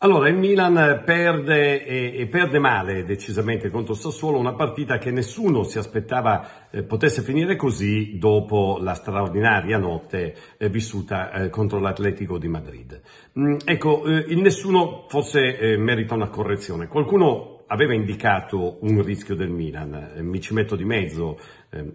Allora, il Milan perde e, e, perde male decisamente contro Sassuolo, una partita che nessuno si aspettava eh, potesse finire così dopo la straordinaria notte eh, vissuta eh, contro l'Atletico di Madrid. Mm, ecco, eh, il nessuno forse eh, merita una correzione. Qualcuno aveva indicato un rischio del Milan, eh, mi ci metto di mezzo,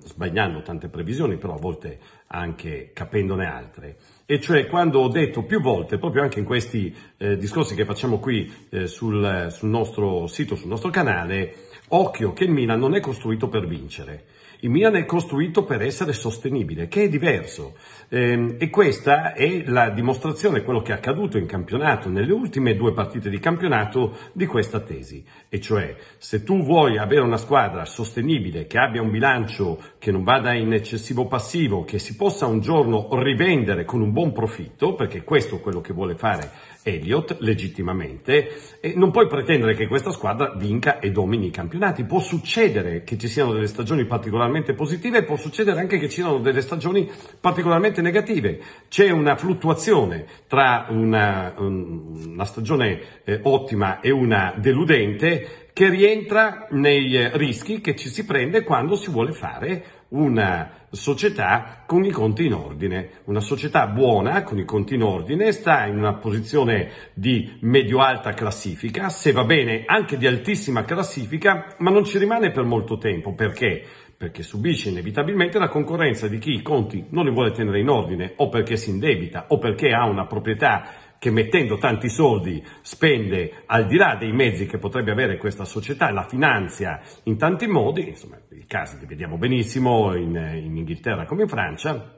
sbagliando tante previsioni, però a volte anche capendone altre e cioè quando ho detto più volte, proprio anche in questi eh, discorsi che facciamo qui eh, sul, sul nostro sito, sul nostro canale, occhio che il Milan non è costruito per vincere. Il Milan è costruito per essere sostenibile, che è diverso. Ehm, e questa è la dimostrazione, quello che è accaduto in campionato, nelle ultime due partite di campionato, di questa tesi. E cioè, se tu vuoi avere una squadra sostenibile, che abbia un bilancio che non vada in eccessivo passivo, che si possa un giorno rivendere con un buon profitto, perché questo è quello che vuole fare Elliott, legittimamente, e non puoi pretendere che questa squadra vinca e domini i campionati. Può succedere che ci siano delle stagioni particolarmente particolarmente positive può succedere anche che ci siano delle stagioni particolarmente negative. C'è una fluttuazione tra una, una stagione eh, ottima e una deludente che rientra nei eh, rischi che ci si prende quando si vuole fare una società con i conti in ordine, una società buona con i conti in ordine, sta in una posizione di medio-alta classifica, se va bene anche di altissima classifica, ma non ci rimane per molto tempo perché perché subisce inevitabilmente la concorrenza di chi i conti non li vuole tenere in ordine o perché si indebita o perché ha una proprietà che mettendo tanti soldi spende al di là dei mezzi che potrebbe avere questa società, la finanzia in tanti modi, insomma i casi li vediamo benissimo in, in Inghilterra come in Francia,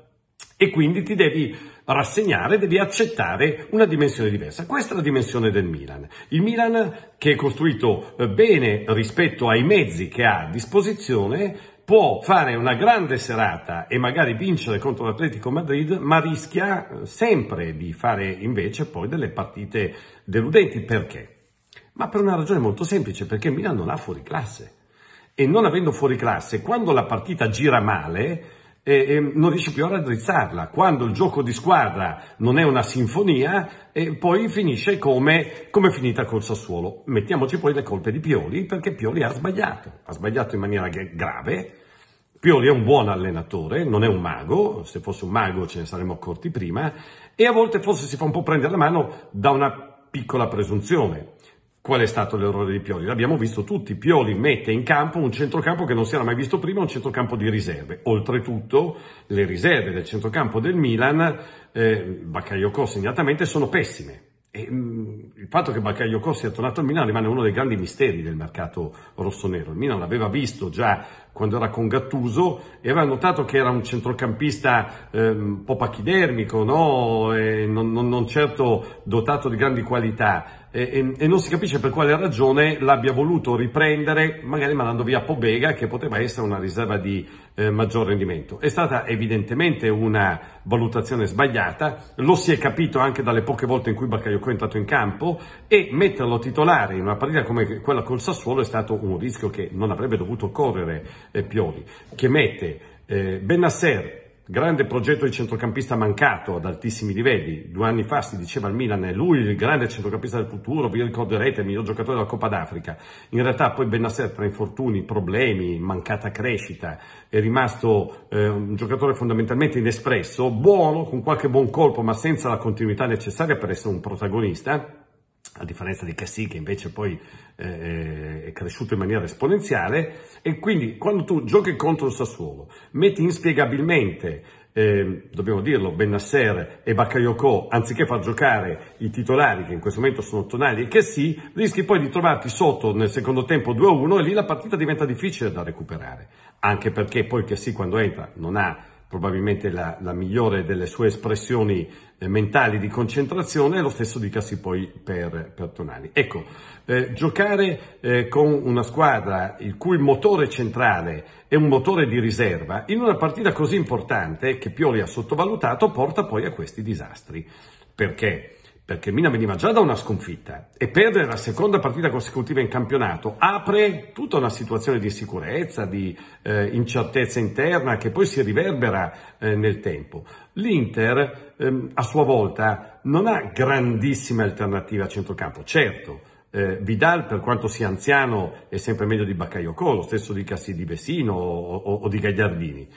e quindi ti devi rassegnare, devi accettare una dimensione diversa. Questa è la dimensione del Milan. Il Milan che è costruito eh, bene rispetto ai mezzi che ha a disposizione può fare una grande serata e magari vincere contro l'Atletico Madrid, ma rischia eh, sempre di fare invece poi delle partite deludenti. Perché? Ma per una ragione molto semplice, perché Milan non ha fuori classe. E non avendo fuori classe, quando la partita gira male, e, e, non riesci più a raddrizzarla. Quando il gioco di squadra non è una sinfonia, e poi finisce come, come finita col Sassuolo. Mettiamoci poi le colpe di Pioli, perché Pioli ha sbagliato, ha sbagliato in maniera grave. Pioli è un buon allenatore, non è un mago, se fosse un mago ce ne saremmo accorti prima, e a volte forse si fa un po' prendere la mano da una piccola presunzione. Qual è stato l'errore di Pioli? L'abbiamo visto tutti. Pioli mette in campo un centrocampo che non si era mai visto prima, un centrocampo di riserve. Oltretutto, le riserve del centrocampo del Milan, eh, Bakayoko segnatamente, sono pessime. E, mh, mm, il fatto che Bakayoko sia tornato al Milan rimane uno dei grandi misteri del mercato rossonero. Il Milan l'aveva visto già quando era con Gattuso e aveva notato che era un centrocampista eh, un po' pachidermico, no? non, non, non, certo dotato di grandi qualità e, e, e, non si capisce per quale ragione l'abbia voluto riprendere, magari mandando via Pobega che poteva essere una riserva di eh, maggior rendimento. È stata evidentemente una valutazione sbagliata, lo si è capito anche dalle poche volte in cui Bakayoko è entrato in campo e metterlo titolare in una partita come quella col Sassuolo è stato un rischio che non avrebbe dovuto correre Pioli, che mette eh, Benasser, grande progetto di centrocampista mancato ad altissimi livelli. Due anni fa si diceva al Milan, è lui il grande centrocampista del futuro, vi ricorderete, il miglior giocatore della Coppa d'Africa. In realtà poi Benasser tra infortuni, problemi, mancata crescita, è rimasto eh, un giocatore fondamentalmente inespresso, buono, con qualche buon colpo, ma senza la continuità necessaria per essere un protagonista a differenza di Cassi che invece poi eh, eh, è cresciuto in maniera esponenziale e quindi quando tu giochi contro il Sassuolo metti inspiegabilmente eh, dobbiamo dirlo, Benasser e Bakayoko, anziché far giocare i titolari, che in questo momento sono Tonali e Cassi, rischi poi di trovarti sotto nel secondo tempo 2-1 e lì la partita diventa difficile da recuperare, anche perché poi Cassi quando entra non ha probabilmente la, la, migliore delle sue espressioni eh, mentali di concentrazione e lo stesso dicasi poi per, per Tonali. Ecco, eh, giocare eh, con una squadra il cui motore centrale è un motore di riserva in una partita così importante che Pioli ha sottovalutato porta poi a questi disastri. Perché? perché Mina veniva già da una sconfitta e perdere la seconda partita consecutiva in campionato apre tutta una situazione di sicurezza, di eh, incertezza interna che poi si riverbera eh, nel tempo. L'Inter ehm, a sua volta non ha grandissime alternative a centrocampo, certo. Eh, Vidal, per quanto sia anziano, è sempre meglio di Baccaio lo stesso di Cassi di Vesino o, o, o di Gagliardini.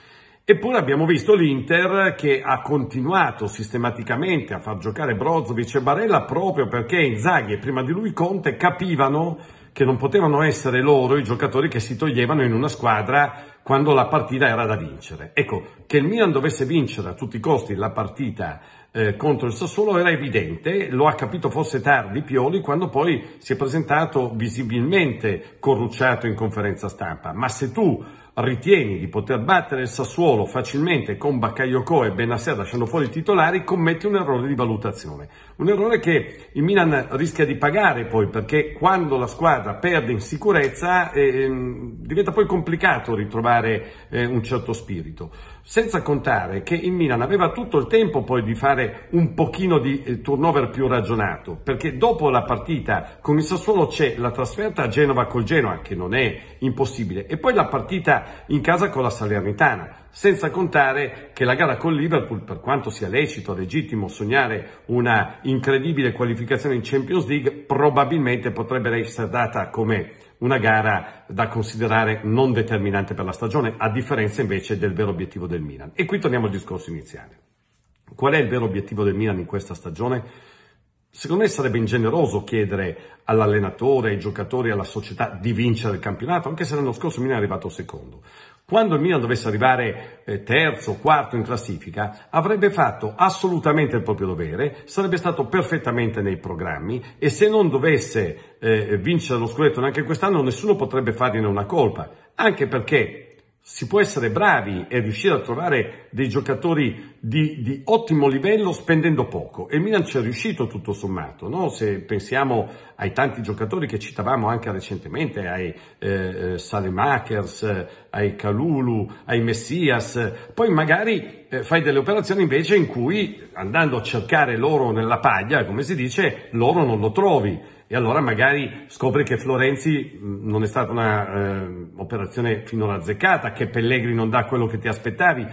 Eppure abbiamo visto l'Inter che ha continuato sistematicamente a far giocare Brozovic e Barella proprio perché Inzaghi e prima di lui Conte capivano che non potevano essere loro i giocatori che si toglievano in una squadra quando la partita era da vincere. Ecco, che il Milan dovesse vincere a tutti i costi la partita eh, contro il Sassuolo era evidente, lo ha capito forse tardi Pioli quando poi si è presentato visibilmente corrucciato in conferenza stampa, ma se tu ritieni di poter battere il Sassuolo facilmente con Bakayoko e Benasser lasciando fuori i titolari, commetti un errore di valutazione. Un errore che il Milan rischia di pagare poi, perché quando la squadra perde in sicurezza eh, ehm, diventa poi complicato ritrovare eh, un certo spirito. Senza contare che il Milan aveva tutto il tempo poi di fare un pochino di eh, turnover più ragionato, perché dopo la partita con il Sassuolo c'è la trasferta a Genova col Genoa, che non è impossibile, e poi la partita in casa con la Salernitana senza contare che la gara con Liverpool, per quanto sia lecito, legittimo sognare una incredibile qualificazione in Champions League, probabilmente potrebbe essere data come una gara da considerare non determinante per la stagione, a differenza invece del vero obiettivo del Milan. E qui torniamo al discorso iniziale. Qual è il vero obiettivo del Milan in questa stagione? Secondo me sarebbe ingeneroso chiedere all'allenatore, ai giocatori, alla società di vincere il campionato, anche se l'anno scorso Milan è arrivato secondo. Quando il Milan dovesse arrivare eh, terzo, quarto in classifica, avrebbe fatto assolutamente il proprio dovere, sarebbe stato perfettamente nei programmi e se non dovesse eh, vincere lo scudetto neanche quest'anno, nessuno potrebbe fargliene una colpa, anche perché si può essere bravi e riuscire a trovare dei giocatori di, di ottimo livello spendendo poco. E il Milan ci è riuscito tutto sommato, no? se pensiamo ai tanti giocatori che citavamo anche recentemente, ai eh, eh Salemakers, ai Calulu, ai Messias. Poi magari eh, fai delle operazioni invece in cui andando a cercare l'oro nella paglia, come si dice, l'oro non lo trovi e allora magari scopri che Florenzi mm, non è stata un'operazione eh, finora azzeccata, che Pellegrini non dà quello che ti aspettavi,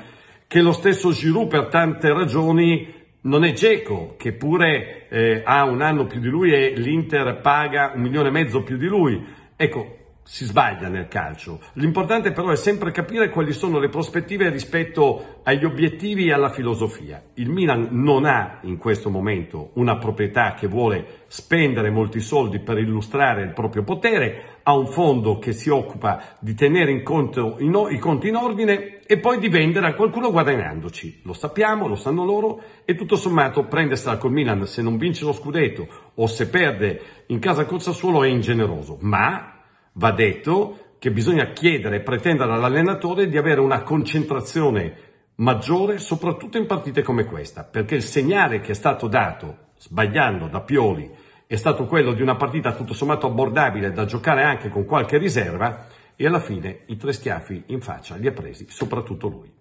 che lo stesso Giroud per tante ragioni non è Geco, che pure eh, ha un anno più di lui e l'Inter paga un milione e mezzo più di lui. Ecco, si sbaglia nel calcio. L'importante però è sempre capire quali sono le prospettive rispetto agli obiettivi e alla filosofia. Il Milan non ha in questo momento una proprietà che vuole spendere molti soldi per illustrare il proprio potere, ha un fondo che si occupa di tenere in conto in i conti in ordine e poi di vendere a qualcuno guadagnandoci. Lo sappiamo, lo sanno loro e tutto sommato prendersela col Milan se non vince lo scudetto o se perde in casa col Sassuolo è ingeneroso, ma Va detto che bisogna chiedere e pretendere all'allenatore di avere una concentrazione maggiore, soprattutto in partite come questa, perché il segnale che è stato dato, sbagliando da Pioli, è stato quello di una partita tutto sommato abbordabile da giocare anche con qualche riserva e alla fine i tre schiaffi in faccia li ha presi soprattutto lui.